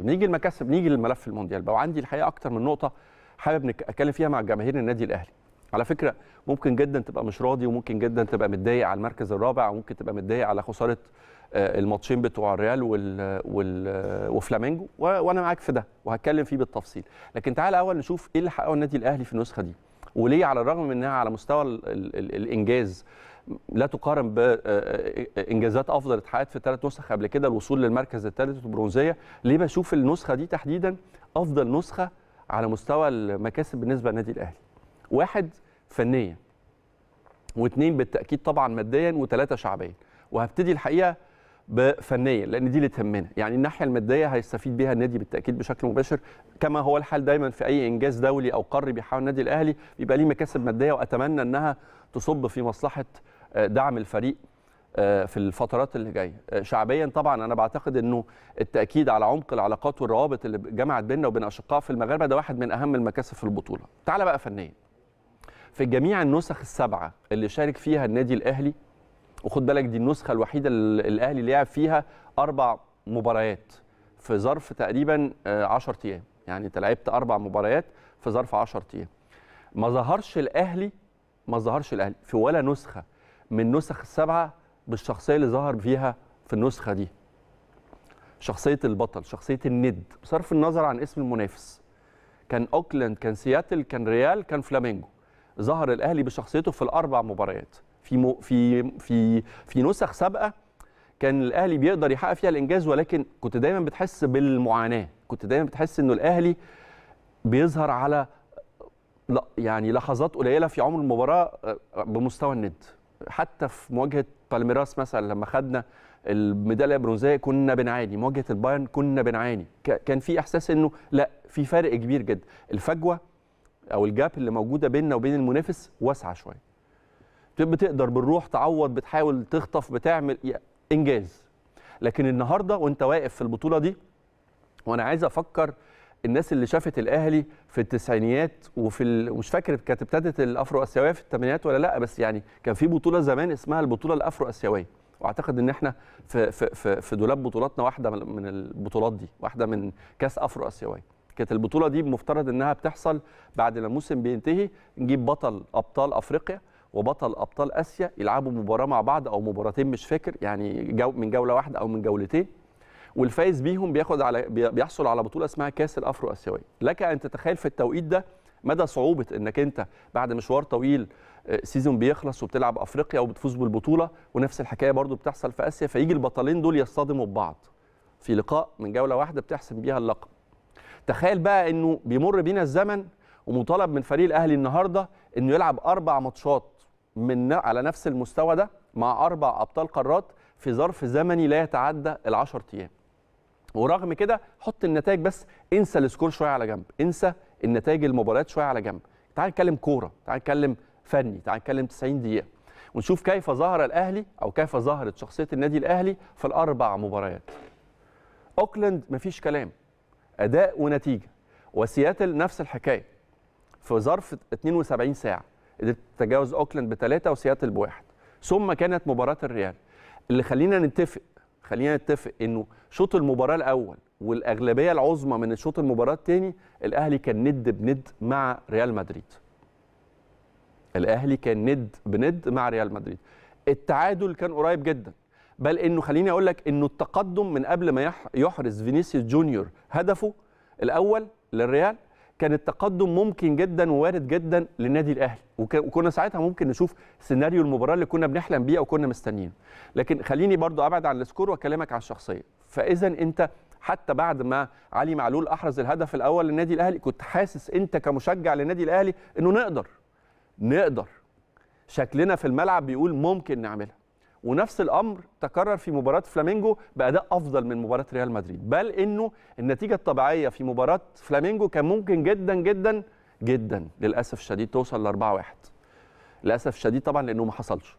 اكتر نيجي المكاسب نيجي للملف المونديال بقى وعندي الحقيقه اكتر من نقطه حابب اتكلم فيها مع جماهير النادي الاهلي على فكره ممكن جدا تبقى مش راضي وممكن جدا تبقى متضايق على المركز الرابع وممكن تبقى متضايق على خساره آه، الماتشين بتوع الريال وال... وال... وفلامينجو و... وانا معاك في ده وهتكلم فيه بالتفصيل لكن تعال اول نشوف ايه اللي حققه النادي الاهلي في النسخه دي وليه على الرغم من انها على مستوى ال... ال... الانجاز لا تقارن بانجازات آه، آه، افضل اتحققت في ثلاث نسخ قبل كده الوصول للمركز الثالث والبرونزيه ليه بشوف النسخه دي تحديدا افضل نسخه على مستوى المكاسب بالنسبه للنادي الاهلي واحد فنيا واثنين بالتاكيد طبعا ماديا وثلاثه شعبيا وهبتدي الحقيقه بفنيا لان دي اللي تهمنا يعني الناحيه الماديه هيستفيد بها النادي بالتاكيد بشكل مباشر كما هو الحال دايما في اي انجاز دولي او قاري بيحاول النادي الاهلي يبقى ليه مكاسب ماديه واتمنى انها تصب في مصلحه آه، دعم الفريق آه، في الفترات اللي جايه آه، شعبيا طبعا انا بعتقد انه التاكيد على عمق العلاقات والروابط اللي جمعت بيننا وبين اشقاء في المغاربه ده واحد من اهم المكاسب في البطوله تعال بقى فنيا في جميع النسخ السبعه اللي شارك فيها النادي الاهلي وخد بالك دي النسخه الوحيده اللي الاهلي لعب فيها اربع مباريات في ظرف تقريبا 10 ايام يعني انت لعبت اربع مباريات في ظرف 10 ايام ما ظهرش الاهلي ما ظهرش الاهلي في ولا نسخه من النسخ السبعه بالشخصيه اللي ظهر فيها في النسخه دي شخصيه البطل شخصيه الند بصرف النظر عن اسم المنافس كان اوكلاند كان سياتل كان ريال كان فلامينجو ظهر الاهلي بشخصيته في الاربع مباريات في مو في في في نسخ سابقه كان الاهلي بيقدر يحقق فيها الانجاز ولكن كنت دايما بتحس بالمعاناه كنت دايما بتحس انه الاهلي بيظهر على لا يعني لحظات قليله في عمر المباراه آه، بمستوى الند حتى في مواجهه بالميراس مثلا لما خدنا الميداليه البرونزيه كنا بنعاني مواجهه البايرن كنا بنعاني كان في احساس انه لا في فرق كبير جدا الفجوه او الجاب اللي موجوده بيننا وبين المنافس واسعه شويه بتقدر بالروح تعوض بتحاول تخطف بتعمل انجاز لكن النهارده وانت واقف في البطوله دي وانا عايز افكر الناس اللي شافت الاهلي في التسعينيات وفي ال... مش فاكر كانت ابتدت الافرو اسيويه في الثمانينات ولا لا بس يعني كان في بطوله زمان اسمها البطوله الافرو اسيويه واعتقد ان احنا في في في دولاب بطولاتنا واحده من البطولات دي واحده من كاس افرو اسيويه كانت البطوله دي المفترض انها بتحصل بعد ما الموسم بينتهي نجيب بطل ابطال افريقيا وبطل ابطال اسيا يلعبوا مباراه مع بعض او مباراتين مش فاكر يعني جو من جوله واحده او من جولتين والفايز بيهم بياخد على بيحصل على بطوله اسمها كاس الافرو اسيويه لك ان تتخيل في التوقيت ده مدى صعوبه انك انت بعد مشوار طويل سيزون آه، بيخلص وبتلعب افريقيا وبتفوز بالبطوله ونفس الحكايه برضو بتحصل في اسيا فيجي البطلين دول يصطدموا ببعض في لقاء من جوله واحده بتحسم بيها اللقب تخيل بقى انه بيمر بينا الزمن ومطالب من فريق الاهلي النهارده انه يلعب اربع ماتشات من على نفس المستوى ده مع اربع ابطال قارات في ظرف زمني لا يتعدى ال 10 ايام ورغم كده حط النتائج بس انسى السكور شويه على جنب انسى النتائج المباريات شويه على جنب تعال نتكلم كوره تعال نتكلم فني تعال نتكلم 90 دقيقه ونشوف كيف ظهر الاهلي او كيف ظهرت شخصيه النادي الاهلي في الاربع مباريات اوكلاند مفيش كلام اداء ونتيجه وسياتل نفس الحكايه في ظرف 72 ساعه قدرت تتجاوز اوكلاند بثلاثه وسياتل بواحد ثم كانت مباراه الريال اللي خلينا نتفق خلينا نتفق انه شوط المباراه الاول والاغلبيه العظمى من شوط المباراه الثاني الاهلي كان ند بند مع ريال مدريد الاهلي كان ند بند مع ريال مدريد التعادل كان قريب جدا بل انه خليني اقول لك انه التقدم من قبل ما يحرز فينيسيوس جونيور هدفه الاول للريال كان التقدم ممكن جدا ووارد جدا للنادي الاهلي وكنا ساعتها ممكن نشوف سيناريو المباراه اللي كنا بنحلم بيه وكنا مستنيينه لكن خليني برضو ابعد عن السكور واكلمك على الشخصيه فاذا انت حتى بعد ما علي معلول احرز الهدف الاول للنادي الاهلي كنت حاسس انت كمشجع للنادي الاهلي انه نقدر نقدر شكلنا في الملعب بيقول ممكن نعملها ونفس الامر تكرر في مباراه فلامينجو باداء افضل من مباراه ريال مدريد بل انه النتيجه الطبيعيه في مباراه فلامينجو كان ممكن جدا جدا جدا للاسف الشديد توصل ل 4 1 للاسف الشديد طبعا لانه ما حصلش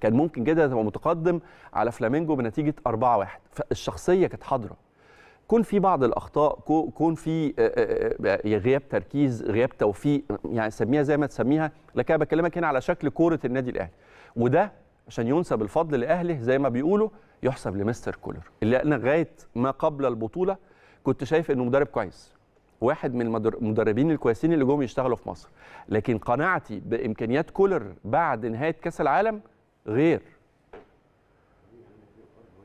كان ممكن جدا تبقى متقدم على فلامينجو بنتيجه 4 1 فالشخصيه كانت حاضره كون في بعض الاخطاء كون في غياب تركيز غياب توفيق يعني سميها زي ما تسميها لكن انا بكلمك هنا على شكل كوره النادي الاهلي وده عشان ينسب الفضل لاهله زي ما بيقولوا يحسب لمستر كولر اللي انا لغايه ما قبل البطوله كنت شايف انه مدرب كويس واحد من المدربين الكويسين اللي جم يشتغلوا في مصر لكن قناعتي بامكانيات كولر بعد نهايه كاس العالم غير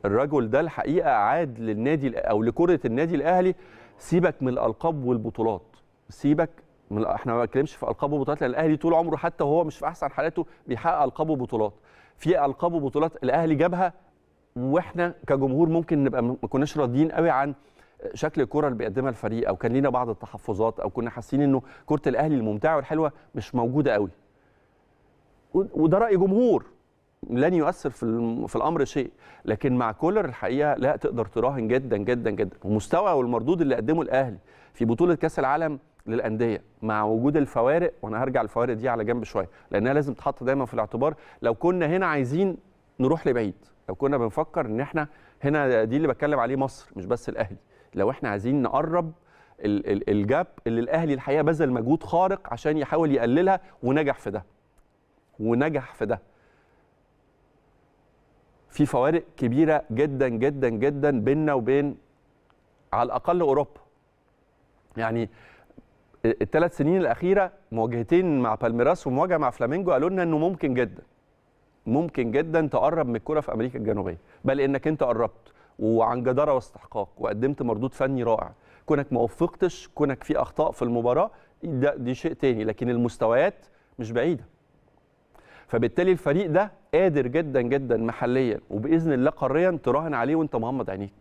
الرجل ده الحقيقه عاد للنادي او لكره النادي الاهلي سيبك من الالقاب والبطولات سيبك من احنا ما بنتكلمش في القاب وبطولات لان الاهلي طول عمره حتى وهو مش في احسن حالاته بيحقق القاب وبطولات في القاب وبطولات الاهلي جابها واحنا كجمهور ممكن نبقى ما كناش راضيين قوي عن شكل الكره اللي بيقدمها الفريق او كان لينا بعض التحفظات او كنا حاسين انه كره الاهلي الممتعه والحلوه مش موجوده قوي وده راي جمهور لن يؤثر في في الامر شيء لكن مع كولر الحقيقه لا تقدر تراهن جدا جدا جدا ومستوى والمردود اللي قدمه الاهلي في بطوله كاس العالم للانديه مع وجود الفوارق وانا هرجع الفوارق دي على جنب شويه لانها لازم تتحط دايما في الاعتبار لو كنا هنا عايزين نروح لبعيد لو كنا بنفكر ان احنا هنا دي اللي بتكلم عليه مصر مش بس الاهلي لو احنا عايزين نقرب الجاب اللي الاهلي الحقيقه بذل مجهود خارق عشان يحاول يقللها ونجح في ده ونجح في ده في فوارق كبيره جدا جدا جدا بيننا وبين على الاقل اوروبا يعني الثلاث سنين الاخيره مواجهتين مع بالميراس ومواجهه مع فلامينجو قالوا لنا انه ممكن جدا ممكن جدا تقرب من الكره في امريكا الجنوبيه بل انك انت قربت وعن جداره واستحقاق وقدمت مردود فني رائع كونك ما وفقتش كونك في اخطاء في المباراه ده دي شيء تاني لكن المستويات مش بعيده فبالتالي الفريق ده قادر جدا جدا محليا وباذن الله قاريا تراهن عليه وانت مغمض عينيك